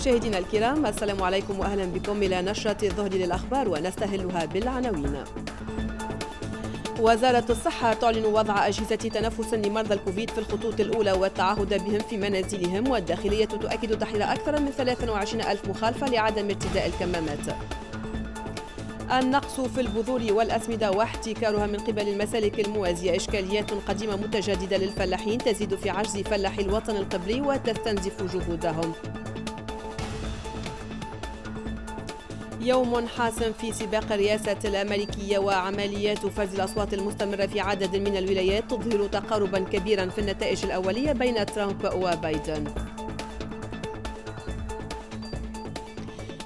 مشاهدينا الكرام السلام عليكم واهلا بكم الى نشره الظهر للاخبار ونستهلها بالعناوين. وزارة الصحة تعلن وضع أجهزة تنفس لمرضى الكوفيد في الخطوط الأولى والتعهد بهم في منازلهم والداخلية تؤكد تحرير أكثر من 23 ألف مخالفة لعدم ارتداء الكمامات النقص في البذور والأسمدة واحتكارها من قبل المسالك الموازية إشكاليات قديمة متجددة للفلاحين تزيد في عجز فلاحي الوطن القبلي وتستنزف جهودهم يوم حاسم في سباق الرئاسة الأمريكية وعمليات فرز الأصوات المستمرة في عدد من الولايات تظهر تقاربا كبيرا في النتائج الأولية بين ترامب وبايدن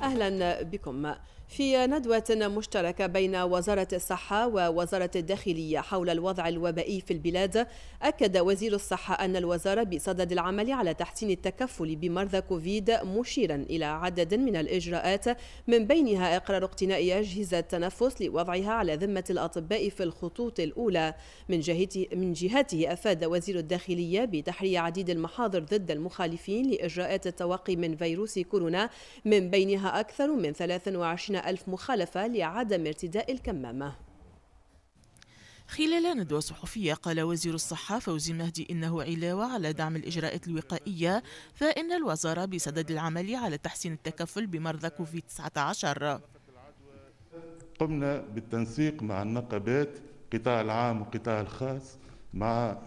أهلا بكم في ندوة مشتركة بين وزارة الصحة ووزارة الداخلية حول الوضع الوبائي في البلاد، أكد وزير الصحة أن الوزارة بصدد العمل على تحسين التكفل بمرضى كوفيد مشيرا إلى عدد من الإجراءات من بينها إقرار اقتناء أجهزة تنفس لوضعها على ذمة الأطباء في الخطوط الأولى. من جهته من جهته أفاد وزير الداخلية بتحري عديد المحاضر ضد المخالفين لإجراءات التوقي من فيروس كورونا من بينها أكثر من 23 220 ألف مخالفة لعدم ارتداء الكمامة خلال ندوة صحفية قال وزير الصحة فوزي المهدي إنه علاوة على دعم الإجراءات الوقائية فإن الوزارة بصدد العمل على تحسين التكفل بمرضى كوفيد-19 قمنا بالتنسيق مع النقابات القطاع العام والقطاع الخاص مع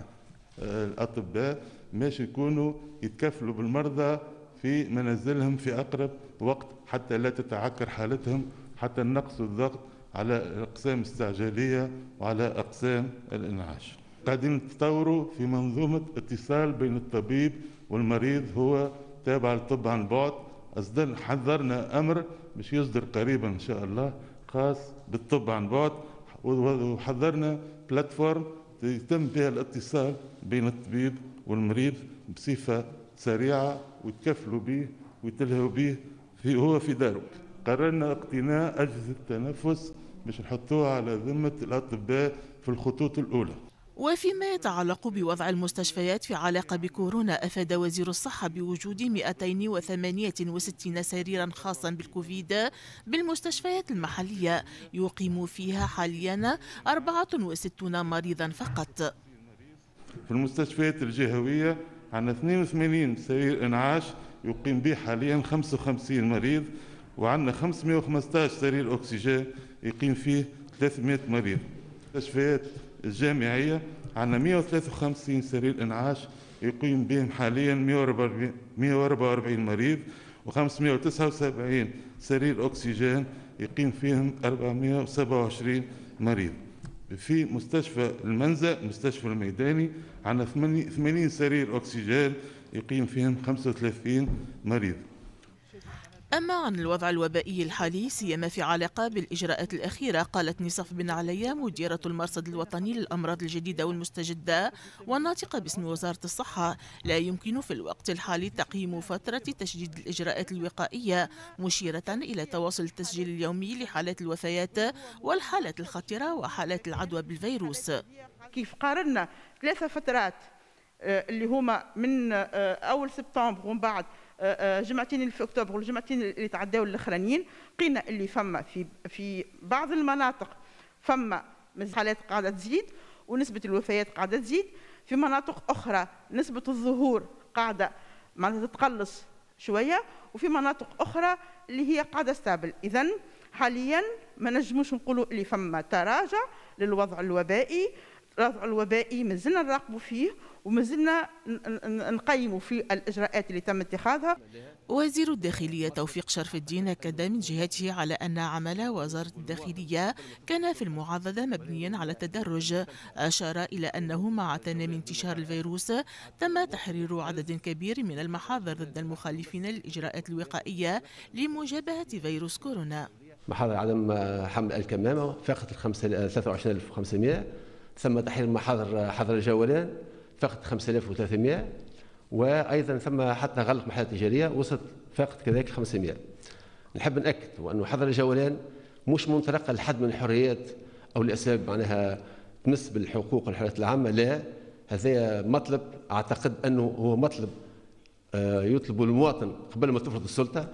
آه، الأطباء باش يكونوا يتكفلوا بالمرضى في منازلهم في أقرب وقت حتى لا تتعكر حالتهم حتى نقص الضغط على الأقسام الاستعجالية وعلى أقسام الإنعاش قاعدين نتطوروا في منظومة اتصال بين الطبيب والمريض هو تابع للطب عن بعد أصدر حذرنا أمر باش يصدر قريبا إن شاء الله خاص بالطب عن بعد وحذرنا بلاتفورم يتم بها الاتصال بين الطبيب والمريض بصفة سريعة ويتكفلوا به ويتلهوا به في هو في داره قررنا اقتناء أجهزة التنفس باش نحطوها على ذمة الأطباء في الخطوط الأولى وفيما يتعلق بوضع المستشفيات في علاقة بكورونا أفاد وزير الصحة بوجود 268 سريرا خاصا بالكوفيد بالمستشفيات المحلية يقيم فيها حاليا 64 مريضا فقط في المستشفيات الجهوية عندنا 82 سرير إنعاش يقيم به حاليا 55 مريض وعندنا 515 سرير أكسجين يقيم فيه 300 مريض المستشفيات الجامعية عندنا 153 سرير إنعاش يقيم بهم حاليا 144 مريض و579 سرير أكسجين يقيم فيهم 427 مريض في مستشفى المنزل مستشفى الميداني عندنا 80 سرير أكسجين يقيم فيهم 35 مريض أما عن الوضع الوبائي الحالي سيما في علاقة بالإجراءات الأخيرة قالت نصف بن عليا مديرة المرصد الوطني للأمراض الجديدة والمستجدة والناطقة باسم وزارة الصحة لا يمكن في الوقت الحالي تقييم فترة تشديد الإجراءات الوقائية مشيرة إلى تواصل التسجيل اليومي لحالات الوفيات والحالات الخطرة وحالات العدوى بالفيروس كيف قارنا ثلاثة فترات آه، اللي هما من آه، اول سبتمبر ومن بعد آه، جمعتين اللي في اكتوبر والجمعتين اللي تعداو الاخرانيين لقينا اللي فما في في بعض المناطق فما حالات قاعده تزيد ونسبه الوفيات قاعده تزيد في مناطق اخرى نسبه الظهور قاعده معناتها تتقلص شويه وفي مناطق اخرى اللي هي قاعده ستابل اذا حاليا ما نجموش نقولوا اللي فما تراجع للوضع الوبائي الوضع الوبائي مازلنا نراقبوا فيه ومازلنا نقيموا في الاجراءات اللي تم اتخاذها وزير الداخلية توفيق شرف الدين أكد من جهته على أن عمل وزارة الداخلية كان في المعضدة مبنيا على التدرج أشار إلى أنه مع تنامي انتشار الفيروس تم تحرير عدد كبير من المحاضر ضد المخالفين للإجراءات الوقائية لمجابهة فيروس كورونا محاضر عدم حمل الكمامة فاقت 23500 ثم تحرير محاضر حضر الجولان فقط 5300 وايضا ثم حتى غلق محلات تجاريه وصلت فقط كذلك 500 نحب ناكد وانه حضر الجولان مش منطلقه لحد من الحريات او لاسباب معناها تمس بالحقوق والحريات العامه لا هذا مطلب اعتقد انه هو مطلب آه، يطلب المواطن قبل ما تفرض السلطه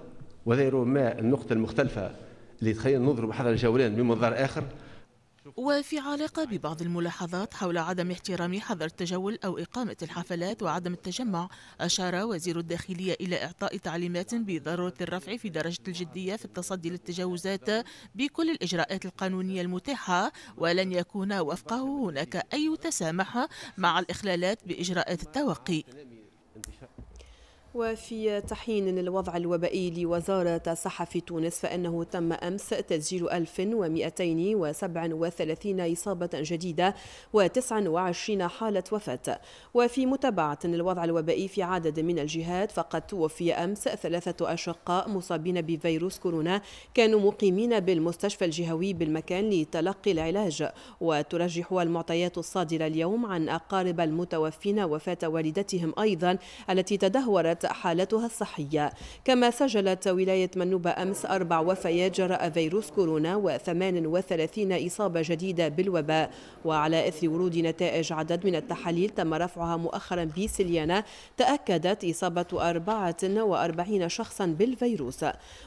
وهذه ربما النقطه المختلفه اللي تخيل ننظر بحضر الجولان من منظر اخر وفي علاقة ببعض الملاحظات حول عدم احترام حظر التجول أو إقامة الحفلات وعدم التجمع أشار وزير الداخلية إلى إعطاء تعليمات بضرورة الرفع في درجة الجدية في التصدي للتجاوزات بكل الإجراءات القانونية المتاحة ولن يكون وفقه هناك أي تسامح مع الإخلالات بإجراءات التوقي وفي تحيين الوضع الوبائي لوزارة الصحة في تونس فإنه تم أمس تسجيل 1237 إصابة جديدة و29 حالة وفاة وفي متابعة الوضع الوبائي في عدد من الجهات فقد توفي أمس ثلاثة أشقاء مصابين بفيروس كورونا كانوا مقيمين بالمستشفى الجهوي بالمكان لتلقي العلاج وترجح المعطيات الصادرة اليوم عن أقارب المتوفين وفاة والدتهم أيضا التي تدهورت حالتها الصحية كما سجلت ولاية منوبة أمس أربع وفيات جراء فيروس كورونا و38 إصابة جديدة بالوباء وعلى إثر ورود نتائج عدد من التحاليل تم رفعها مؤخرا بسليانة تأكدت إصابة 44 شخصا بالفيروس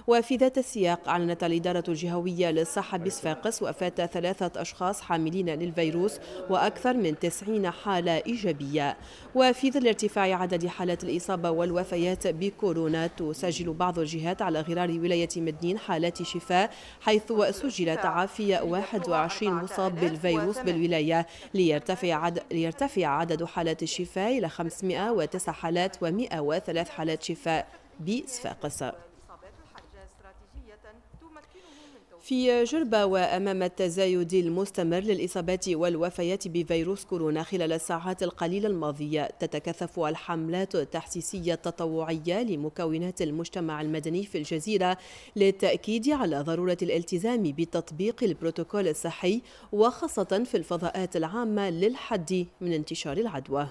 وفي ذات السياق أعلنت الإدارة الجهوية للصحة بصفاقس وفاة ثلاثة أشخاص حاملين للفيروس وأكثر من 90 حالة إيجابية وفي ظل ارتفاع عدد حالات الإصابة والوفاة وفيات بكورونا تسجل بعض الجهات على غرار ولاية مدنين حالات شفاء حيث سجل تعافي 21 مصاب بالفيروس بالولاية ليرتفع عدد, ليرتفع عدد حالات الشفاء إلى 509 حالات و103 حالات شفاء بصفاقس في جربة وأمام التزايد المستمر للإصابات والوفيات بفيروس كورونا خلال الساعات القليلة الماضية تتكثف الحملات التحسيسية التطوعية لمكونات المجتمع المدني في الجزيرة للتأكيد على ضرورة الالتزام بتطبيق البروتوكول الصحي وخاصة في الفضاءات العامة للحد من انتشار العدوى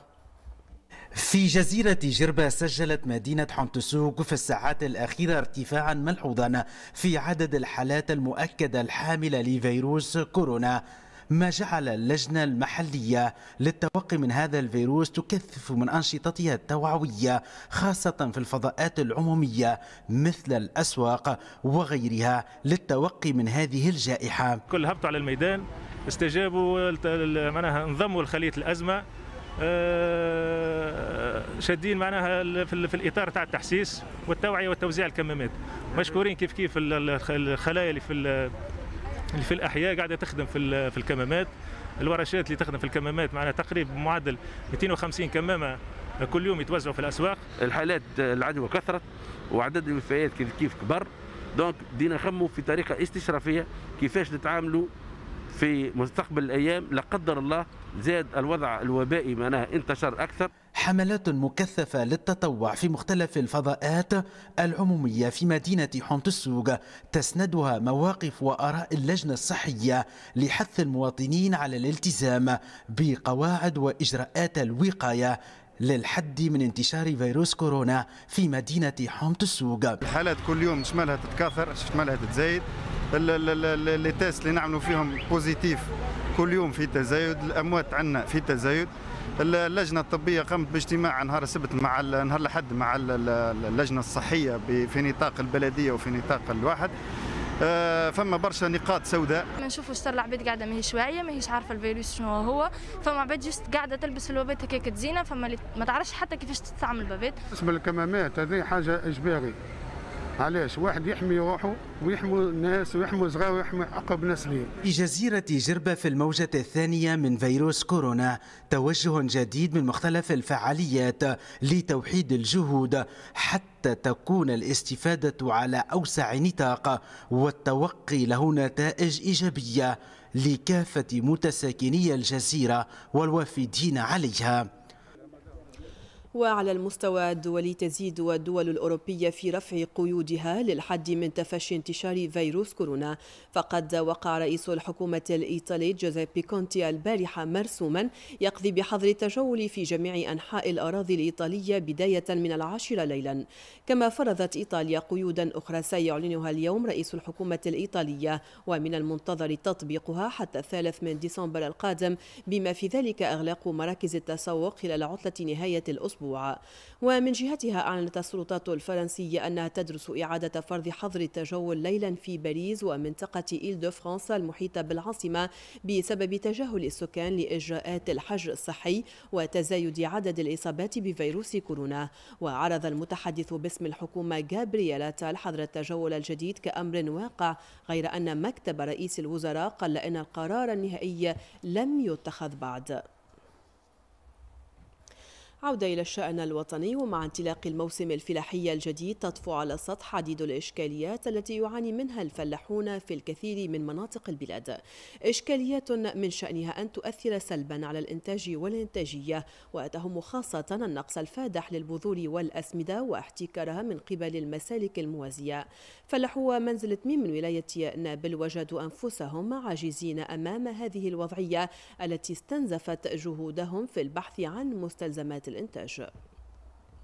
في جزيرة جربة سجلت مدينة حنتسوق في الساعات الأخيرة ارتفاعا ملحوظا في عدد الحالات المؤكدة الحاملة لفيروس كورونا ما جعل اللجنة المحلية للتوقي من هذا الفيروس تكثف من أنشطتها التوعوية خاصة في الفضاءات العمومية مثل الأسواق وغيرها للتوقي من هذه الجائحة كل هبطوا على الميدان استجابوا انضموا لخلية الأزمة آه، شادين معناها في الاطار تاع التحسيس والتوعيه وتوزيع الكمامات مشكورين كيف كيف الخلايا اللي في اللي في الاحياء قاعده تخدم في في الكمامات الورشات اللي تخدم في الكمامات معناها تقريبا معدل 250 كمامه كل يوم يتوزعوا في الاسواق الحالات العدوى كثرت وعدد الوفيات كيف كيف كبر دونك بدينا نخموا في طريقه استشرافيه كيفاش نتعاملوا في مستقبل الايام لا قدر الله زاد الوضع الوبائي معناها انتشر أكثر حملات مكثفة للتطوع في مختلف الفضاءات العمومية في مدينة حمض السوق تسندها مواقف وآراء اللجنة الصحية لحث المواطنين على الالتزام بقواعد وإجراءات الوقاية للحد من انتشار فيروس كورونا في مدينة حومة السوق الحالات كل يوم شمالها تتكاثر شمالها تتزايد لي تيست اللي نعملوا فيهم بوزيتيف كل يوم في تزايد الاموات عندنا في تزايد اللجنه الطبيه قامت باجتماع نهار السبت مع نهار الاحد مع اللجنه الصحيه في نطاق البلديه وفي نطاق الواحد آه، فما برشا نقاط سوداء نشوفوش ترى العباد قاعده ماهيش واعيه ماهيش عارفه الفيروس شنو هو فما عباد جست قاعده تلبس الوبات هكاك تزينه فما ما تعرفش حتى كيفاش تستعمل البابات بالنسبه للكمامات هذه حاجه اجباري علاش واحد يحمي روحه ويحمي الناس ويحمي صغار ويحمي عقب ناس ليه جزيرة جربة في الموجة الثانية من فيروس كورونا توجه جديد من مختلف الفعاليات لتوحيد الجهود حتى تكون الاستفادة على أوسع نطاق والتوقي له نتائج إيجابية لكافة متساكني الجزيرة والوافدين عليها وعلى المستوى الدولي تزيد الدول الأوروبية في رفع قيودها للحد من تفشي انتشار فيروس كورونا فقد وقع رئيس الحكومة الإيطالي جوزيبي كونتي البارحة مرسوما يقضي بحظر التجول في جميع أنحاء الأراضي الإيطالية بداية من العاشرة ليلا كما فرضت إيطاليا قيودا أخرى سيعلنها اليوم رئيس الحكومة الإيطالية ومن المنتظر تطبيقها حتى الثالث من ديسمبر القادم بما في ذلك أغلاق مراكز التسوق خلال عطلة نهاية الأسبوع الأسبوع ومن جهتها أعلنت السلطات الفرنسية أنها تدرس إعادة فرض حظر التجول ليلا في باريس ومنطقة إيل دو فرانس المحيطة بالعاصمة بسبب تجاهل السكان لإجراءات الحجر الصحي وتزايد عدد الإصابات بفيروس كورونا وعرض المتحدث باسم الحكومة جابرييلا تال حظر التجول الجديد كأمر واقع غير أن مكتب رئيس الوزراء قال إن القرار النهائي لم يتخذ بعد عودة إلى الشأن الوطني ومع انطلاق الموسم الفلاحي الجديد تطفو على السطح عديد الإشكاليات التي يعاني منها الفلاحون في الكثير من مناطق البلاد إشكاليات من شأنها أن تؤثر سلبا على الإنتاج والإنتاجية وتهم خاصة النقص الفادح للبذور والأسمدة واحتكارها من قبل المسالك الموازية فلاحو منزل تميم من ولاية نابل وجدوا أنفسهم عاجزين أمام هذه الوضعية التي استنزفت جهودهم في البحث عن مستلزمات الإنتاج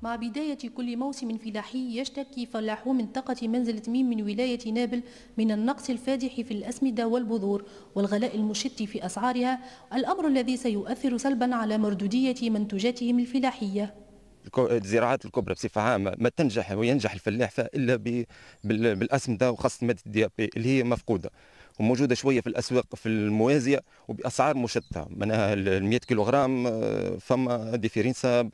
مع بداية كل موسم فلاحي يشتكي فلاحو منطقة منزل تميم من ولاية نابل من النقص الفادح في الأسمدة والبذور والغلاء المشت في أسعارها الأمر الذي سيؤثر سلبا على مردودية منتجاتهم الفلاحية الزراعات الكبرى بصفة عامة ما تنجح وينجح الفلاح إلا بالأسمدة وخاصة مادة الدي اللي هي مفقودة وموجوده شويه في الاسواق في الموازيه وباسعار مشتته معناها ال 100 كيلوغرام آه، فما ديفيرينسا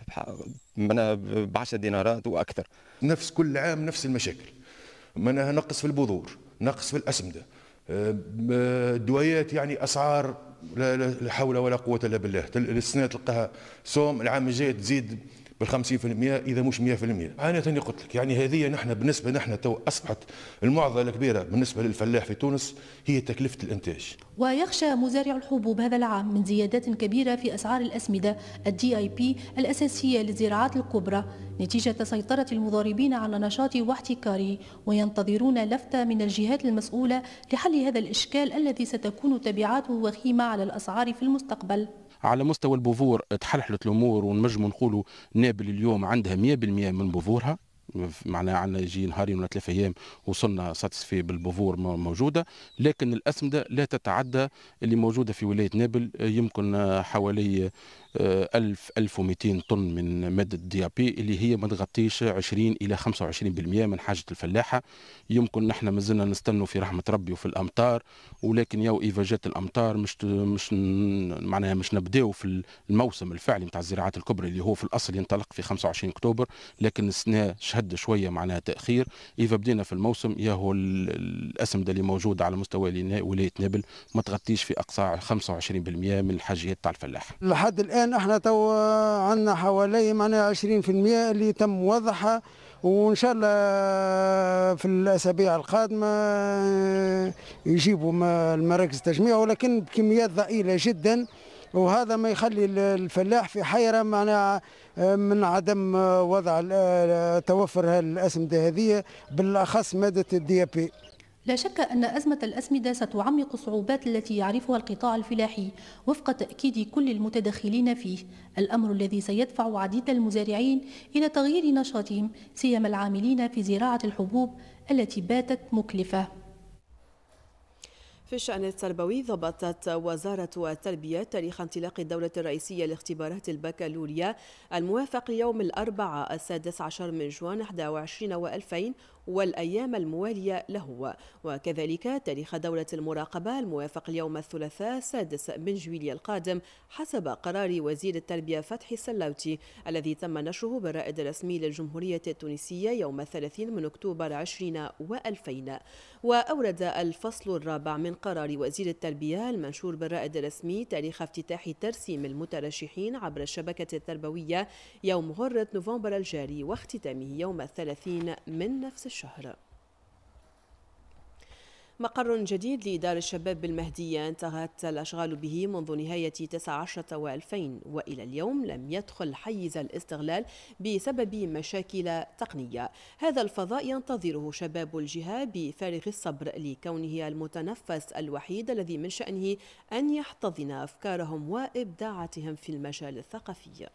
معناها ب 10 دينارات واكثر نفس كل عام نفس المشاكل معناها نقص في البذور نقص في الاسمده آه، الدويات يعني اسعار لا حول ولا قوه الا بالله السنه تلقاها سوم العام الجاي تزيد بال 50% اذا مش 100% عانيت اني قلت لك يعني هذه نحن بالنسبه نحن تو اصبحت المعضله الكبيره بالنسبه للفلاح في تونس هي تكلفه الانتاج. ويخشى مزارع الحبوب هذا العام من زيادات كبيره في اسعار الاسمده الدي اي بي الاساسيه للزراعات الكبرى نتيجه سيطره المضاربين على نشاط واحتكاره وينتظرون لفته من الجهات المسؤوله لحل هذا الاشكال الذي ستكون تبعاته وخيمه على الاسعار في المستقبل. على مستوى البذور تحلحلت الامور ونجم نقولوا نابل اليوم عندها 100% من بذورها معناها عندنا يجي نهارين ولا ثلاثة أيام وصلنا ساتسفي بالبذور موجودة لكن الأسمدة لا تتعدى اللي موجودة في ولاية نابل يمكن حوالي 1000 آه، 1200 طن من ماده الدي بي اللي هي ما تغطيش 20 الى 25% من حاجه الفلاحه يمكن نحن مازلنا نستنوا في رحمه ربي وفي الامطار ولكن يو اذا جات الامطار مش مش معناها مش نبداو في الموسم الفعلي نتاع الزراعات الكبرى اللي هو في الاصل ينطلق في 25 اكتوبر لكن السنه شهد شويه معناها تاخير اذا بدينا في الموسم يا هو الاسمده اللي موجوده على مستوى ولايه نابل ما تغطيش في اقصى 25% من الحاجيات تاع الفلاح لحد الان الان احنا تو عندنا حوالي معناها 20% اللي تم وضعها وان شاء الله في الاسابيع القادمه يجيبوا المراكز التجميع ولكن بكميات ضئيله جدا وهذا ما يخلي الفلاح في حيرة معناها آه، من عدم وضع آه، توفر الأسمدة هذه بالأخص مادة الدي بي لا شك أن أزمة الأسمدة ستعمق الصعوبات التي يعرفها القطاع الفلاحي وفق تأكيد كل المتدخلين فيه الأمر الذي سيدفع عديد المزارعين إلى تغيير نشاطهم سيما العاملين في زراعة الحبوب التي باتت مكلفة في الشأن التربوي ضبطت وزارة التربية تاريخ انطلاق الدولة الرئيسية لاختبارات البكالوريا الموافق ليوم الأربعاء السادس عشر من جوان 21 و2000 والأيام الموالية له وكذلك تاريخ دولة المراقبة الموافق اليوم الثلاثاء السادس من جويلية القادم حسب قرار وزير التربية فتحي السلاوتي الذي تم نشره بالرائد الرسمي للجمهورية التونسية يوم 30 من أكتوبر 20 و2000 وأورد الفصل الرابع من قرار وزير التربية المنشور بالرائد الرسمي تاريخ افتتاح ترسيم المترشحين عبر الشبكة التربوية يوم غرة نوفمبر الجاري واختتامه يوم 30 من نفس الشهر الشهر مقر جديد لإدارة الشباب بالمهدية انتهت الأشغال به منذ نهاية 19 و2000 وإلى اليوم لم يدخل حيز الاستغلال بسبب مشاكل تقنية هذا الفضاء ينتظره شباب الجهة بفارغ الصبر لكونه المتنفس الوحيد الذي من شأنه أن يحتضن أفكارهم وإبداعاتهم في المجال الثقافي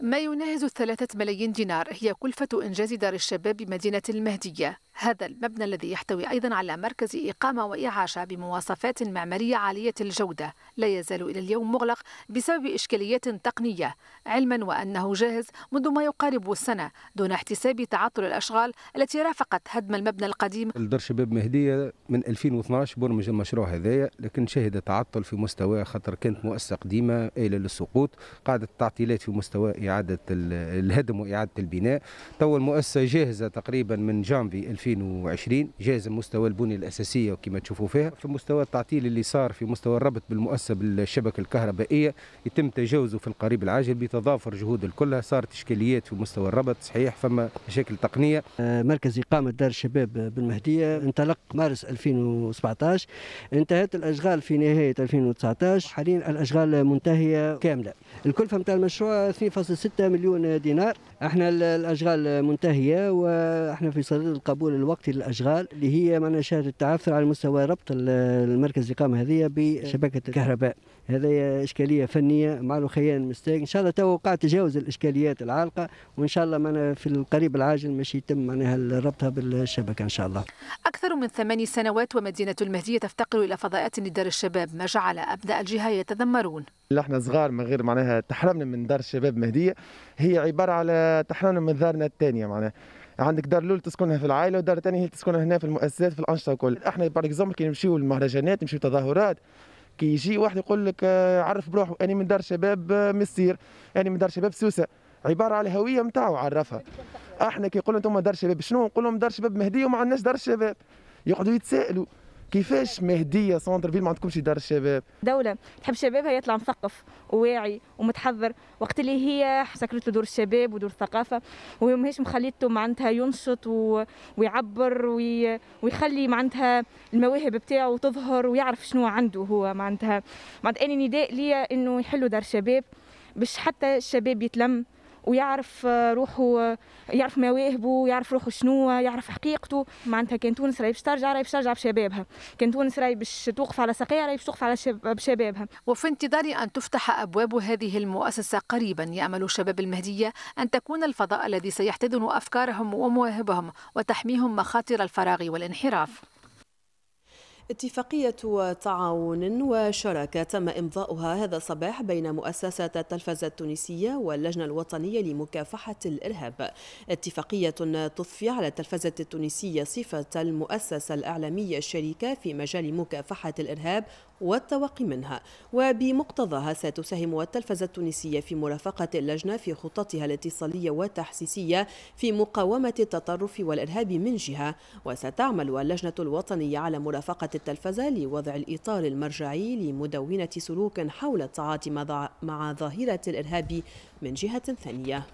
ما يناهز الثلاثة ملايين دينار هي كلفة إنجاز دار الشباب بمدينة المهدية هذا المبنى الذي يحتوي أيضا على مركز إقامة وإعاشة بمواصفات معمارية عالية الجودة لا يزال إلى اليوم مغلق بسبب إشكاليات تقنية علما وأنه جاهز منذ ما يقارب السنة دون احتساب تعطل الأشغال التي رافقت هدم المبنى القديم دار الشباب مهدية من 2012 برمج المشروع هذايا لكن شهد تعطل في مستوى خطر كانت مؤسسة قديمة آيلة للسقوط قاعدة التعطيلات في مستوى اعاده الهدم واعاده البناء تو المؤسسه جاهزه تقريبا من جانفي 2020 جاهزه مستوى البنيه الاساسيه وكما تشوفوا فيها في مستوى التعطيل اللي صار في مستوى الربط بالمؤسسه بالشبكه الكهربائيه يتم تجاوزه في القريب العاجل بتضافر جهود الكل صارت اشكاليات في مستوى الربط صحيح فما مشاكل تقنيه آه، مركز اقامه دار الشباب بالمهديه انطلق مارس 2017 انتهت الاشغال في نهايه 2019 حاليا الاشغال منتهيه كامله الكلفه نتاع المشروع 2.6 6 مليون دينار احنا الاشغال منتهيه واحنا في صدد القبول الوقتي للاشغال اللي هي معنا شهاده التعثر على مستوى ربط المركز الاقامه هذه بشبكه الكهرباء هذا اشكاليه فنيه مع الخيان مستاق ان شاء الله توقع تجاوز الاشكاليات العالقه وان شاء الله معنا في القريب العاجل مش يتم معناها ربطها بالشبكه ان شاء الله اكثر من ثمان سنوات ومدينه المهديه تفتقر الى فضاءات لدار الشباب ما جعل ابناء الجهه يتذمرون اللي احنا صغار من غير معناها تحرمنا من دار الشباب مهديه هي عباره على تحرمنا من دارنا الثانيه معناها عندك دار الاولى تسكنها في العائله ودار ثانيه هي تسكنها هنا في المؤسسات في الانشطه الكل احنا باغ اكزومبل كي نمشيو للمهرجانات نمشيو تظاهرات كي يجي واحد يقول لك آه، عرف بروحه انا من دار شباب آه، مسير انا من دار شباب سوسه عباره على الهويه نتاعو عرفها احنا كي يقولوا انتم دار شباب شنو نقول لهم دار شباب مهدي وما عندناش دار شباب يقعدوا يتسائلوا كيفاش مهديه سونتر فيل ما عندكمش دار الشباب دوله تحب شبابها يطلع مثقف وواعي ومتحضر وقت اللي هي سكرت له دور الشباب ودور الثقافه وهي ماهيش مخليته معناتها ينشط و... ويعبر وي... ويخلي معناتها المواهب بتاعه تظهر ويعرف شنو عنده هو معناتها معناتها اني نداء ليا انه يحلوا دار شباب باش حتى الشباب يتلم ويعرف روحه يعرف مواهبه يعرف روحه شنو يعرف حقيقته معناتها كان تونس راهي باش ترجع راهي باش ترجع بشبابها كان تونس راهي باش توقف على ساقيها راهي باش توقف على بشبابها وفي انتظار ان تفتح ابواب هذه المؤسسه قريبا يامل شباب المهديه ان تكون الفضاء الذي سيحتضن افكارهم ومواهبهم وتحميهم مخاطر الفراغ والانحراف اتفاقية تعاون وشراكة تم إمضاؤها هذا الصباح بين مؤسسة التلفزة التونسية واللجنة الوطنية لمكافحة الإرهاب اتفاقية تضفي على التلفزة التونسية صفة المؤسسة الإعلامية الشريكة في مجال مكافحة الإرهاب والتوقي منها وبمقتضاها ستساهم التلفزة التونسية في مرافقة اللجنة في خططها الاتصالية والتحسيسية في مقاومة التطرف والإرهاب من جهة وستعمل اللجنة الوطنية على مرافقة التلفزة لوضع الإطار المرجعي لمدونة سلوك حول التعاطي مع ظاهرة الإرهاب من جهة ثانية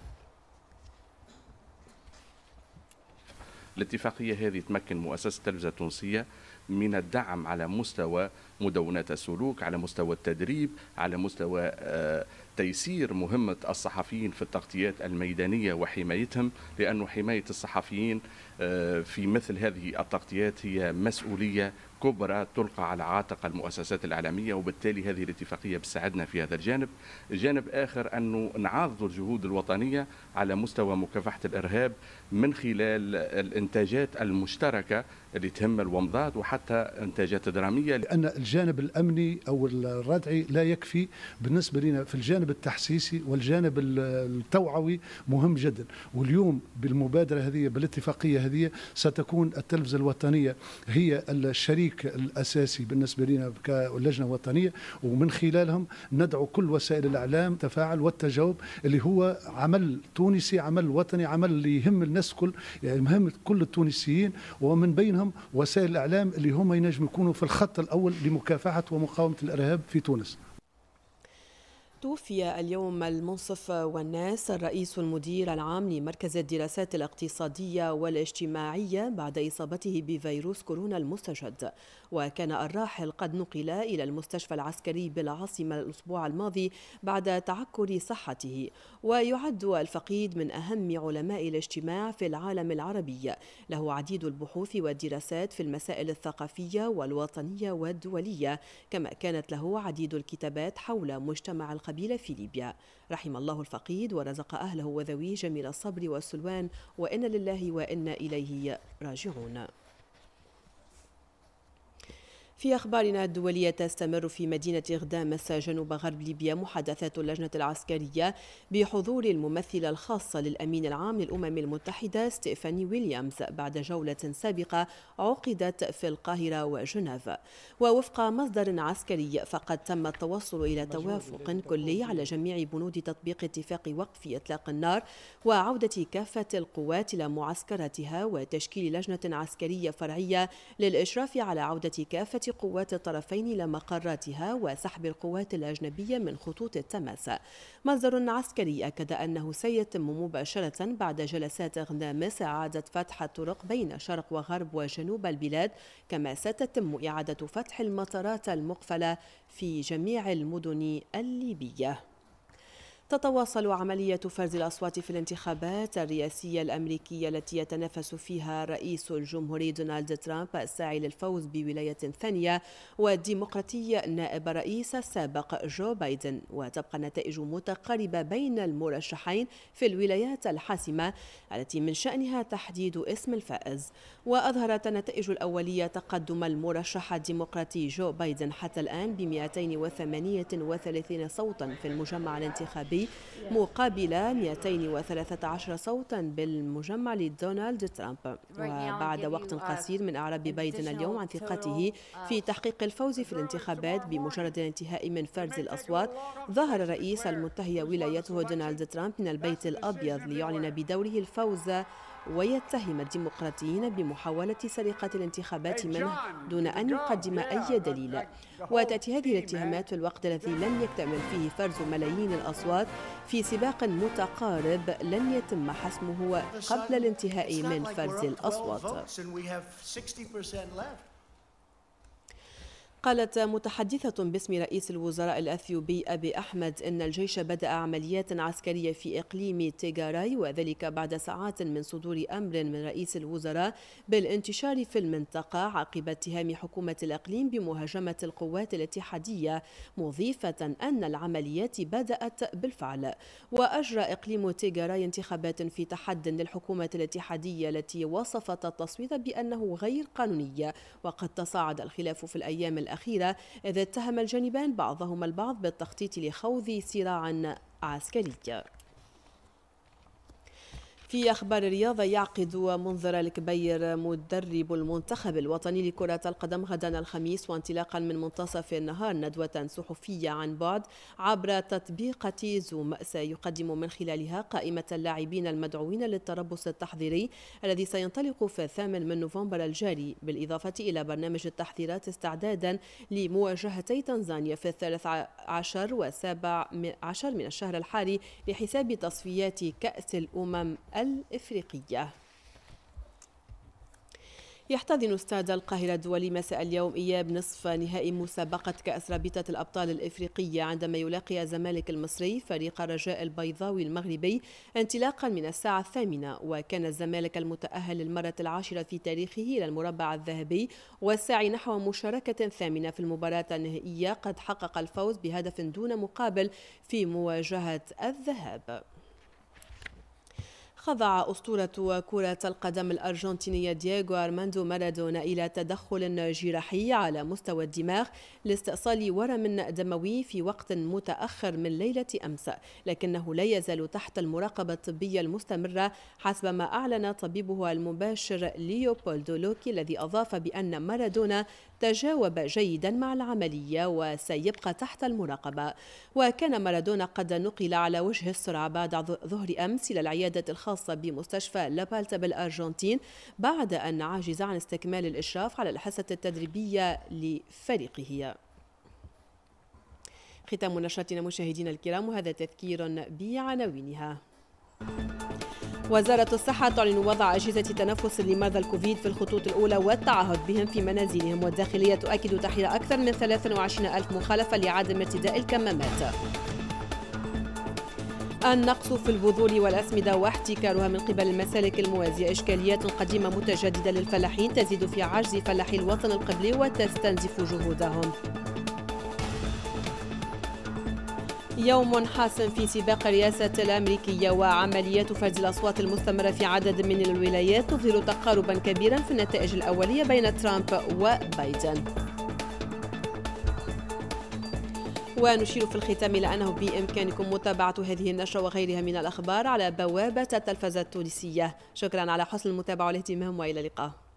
الاتفاقية هذه تمكن مؤسسة التلفزة التونسية من الدعم على مستوى مدونات السلوك على مستوى التدريب على مستوى آه، تيسير مهمة الصحفيين في التغطيات الميدانية وحمايتهم لأن حماية الصحفيين آه، في مثل هذه التغطيات هي مسؤولية كبرى تلقى على عاتق المؤسسات الإعلامية وبالتالي هذه الاتفاقية بتساعدنا في هذا الجانب جانب آخر أنه نعاض الجهود الوطنية على مستوى مكافحة الإرهاب من خلال الإنتاجات المشتركة اللي تهم الومضات وحتى إنتاجات درامية لأن الجانب الأمني أو الردعي لا يكفي بالنسبة لنا في الجانب التحسيسي والجانب التوعوي مهم جدا واليوم بالمبادرة هذه بالاتفاقية هذه ستكون التلفزة الوطنية هي الشريك الشريك الاساسي بالنسبه لنا كلجنه وطنيه ومن خلالهم ندعو كل وسائل الاعلام تفاعل والتجاوب اللي هو عمل تونسي عمل وطني عمل اللي يهم الناس كل يعني مهم كل التونسيين ومن بينهم وسائل الاعلام اللي هم ينجموا يكونوا في الخط الاول لمكافحه ومقاومه الارهاب في تونس توفي اليوم المنصف والناس الرئيس المدير العام لمركز الدراسات الاقتصادية والاجتماعية بعد إصابته بفيروس كورونا المستجد وكان الراحل قد نقل إلى المستشفى العسكري بالعاصمة الأسبوع الماضي بعد تعكر صحته ويعد الفقيد من أهم علماء الاجتماع في العالم العربي له عديد البحوث والدراسات في المسائل الثقافية والوطنية والدولية كما كانت له عديد الكتابات حول مجتمع الخليج القبيلة في ليبيا رحم الله الفقيد ورزق أهله وذويه جميل الصبر والسلوان وإن لله وإنا إليه راجعون في أخبارنا الدولية تستمر في مدينة غدامس جنوب غرب ليبيا محادثات اللجنة العسكرية بحضور الممثلة الخاصة للأمين العام للأمم المتحدة ستيفاني ويليامز بعد جولة سابقة عقدت في القاهرة وجنيف ووفق مصدر عسكري فقد تم التوصل إلى توافق كلي على جميع بنود تطبيق اتفاق وقف إطلاق النار وعودة كافة القوات إلى معسكراتها وتشكيل لجنة عسكرية فرعية للإشراف على عودة كافة قوات الطرفين إلى مقراتها وسحب القوات الأجنبية من خطوط التماس مصدر عسكري أكد أنه سيتم مباشرة بعد جلسات غنامس إعادة فتح الطرق بين شرق وغرب وجنوب البلاد كما ستتم إعادة فتح المطارات المقفلة في جميع المدن الليبية تتواصل عملية فرز الأصوات في الانتخابات الرئاسية الأمريكية التي يتنافس فيها رئيس الجمهوري دونالد ترامب الساعي للفوز بولاية ثانية والديمقراطي نائب رئيس السابق جو بايدن وتبقى النتائج متقاربة بين المرشحين في الولايات الحاسمة التي من شأنها تحديد اسم الفائز وأظهرت النتائج الأولية تقدم المرشح الديمقراطي جو بايدن حتى الآن ب 238 صوتا في المجمع الانتخابي الجمهوري مقابل 213 صوتا بالمجمع لدونالد ترامب وبعد وقت uh, قصير من أعراب بايدن اليوم عن ثقته uh, في تحقيق الفوز في الانتخابات بمجرد الانتهاء من فرز الأصوات ظهر الرئيس المنتهي ولايته دونالد ترامب من البيت الأبيض ليعلن بدوره الفوز ويتهم الديمقراطيين بمحاولة سرقة الانتخابات منه دون أن يقدم أي دليل وتأتي هذه الاتهامات في eh? الوقت الذي لم يكتمل فيه فرز ملايين الأصوات في سباق متقارب لن يتم حسمه قبل الانتهاء من فرز الأصوات قالت متحدثة باسم رئيس الوزراء الأثيوبي أبي أحمد إن الجيش بدأ عمليات عسكرية في إقليم تيغاراي وذلك بعد ساعات من صدور أمر من رئيس الوزراء بالانتشار في المنطقة عقب اتهام حكومة الإقليم بمهاجمة القوات الاتحادية مضيفة أن العمليات بدأت بالفعل وأجرى إقليم تيغاراي انتخابات في تحد للحكومة الاتحادية التي وصفت التصويت بأنه غير قانوني وقد تصاعد الخلاف في الأيام الأخيرة إذ اتهم الجانبان بعضهما البعض بالتخطيط لخوض صراع عسكري في أخبار الرياضة يعقد منذر الكبير مدرب المنتخب الوطني لكرة القدم غدا الخميس وانطلاقا من منتصف النهار ندوة صحفية عن بعد عبر تطبيقة زوم سيقدم من خلالها قائمة اللاعبين المدعوين للتربص التحضيري الذي سينطلق في الثامن من نوفمبر الجاري بالإضافة إلى برنامج التحضيرات استعدادا لمواجهتي تنزانيا في الثالث عشر والسابع عشر من الشهر الحالي لحساب تصفيات كأس الأمم الإفريقية يحتضن استاد القاهرة الدولي مساء اليوم إياب نصف نهائي مسابقة كأس رابطة الأبطال الإفريقية عندما يلاقي الزمالك المصري فريق الرجاء البيضاوي المغربي انطلاقا من الساعة الثامنة وكان الزمالك المتأهل للمرة العاشرة في تاريخه إلى المربع الذهبي والساعي نحو مشاركة ثامنة في المباراة النهائية قد حقق الفوز بهدف دون مقابل في مواجهة الذهاب خضع أسطورة كرة القدم الأرجنتينية دييغو أرماندو مارادونا إلى تدخل جراحي على مستوى الدماغ لاستئصال ورم دموي في وقت متأخر من ليلة أمس لكنه لا يزال تحت المراقبة الطبية المستمرة حسب ما أعلن طبيبه المباشر ليوبولدو لوكي الذي أضاف بأن مارادونا تجاوب جيدا مع العملية وسيبقى تحت المراقبة وكان مارادونا قد نقل على وجه السرعة بعد ظهر أمس إلى العيادة الخاصة بمستشفى لابالتا بالأرجنتين بعد أن عجز عن استكمال الإشراف على الحصة التدريبية لفريقه ختام نشرتنا مشاهدينا الكرام وهذا تذكير بعناوينها وزارة الصحة تعلن وضع أجهزة تنفس لمرضى الكوفيد في الخطوط الأولى والتعهد بهم في منازلهم والداخلية تؤكد تحرير أكثر من 23 ألف مخالفة لعدم ارتداء الكمامات النقص في البذور والأسمدة واحتكارها من قبل المسالك الموازية إشكاليات قديمة متجددة للفلاحين تزيد في عجز فلاحي الوطن القبلي وتستنزف جهودهم يوم حاسم في سباق الرئاسة الأمريكية وعمليات فرز الأصوات المستمرة في عدد من الولايات تظهر تقاربا كبيرا في النتائج الأولية بين ترامب وبايدن ونشير في الختام إلى أنه بإمكانكم متابعة هذه النشرة وغيرها من الأخبار على بوابة التلفزة التونسية شكرا على حسن المتابعة والاهتمام وإلى اللقاء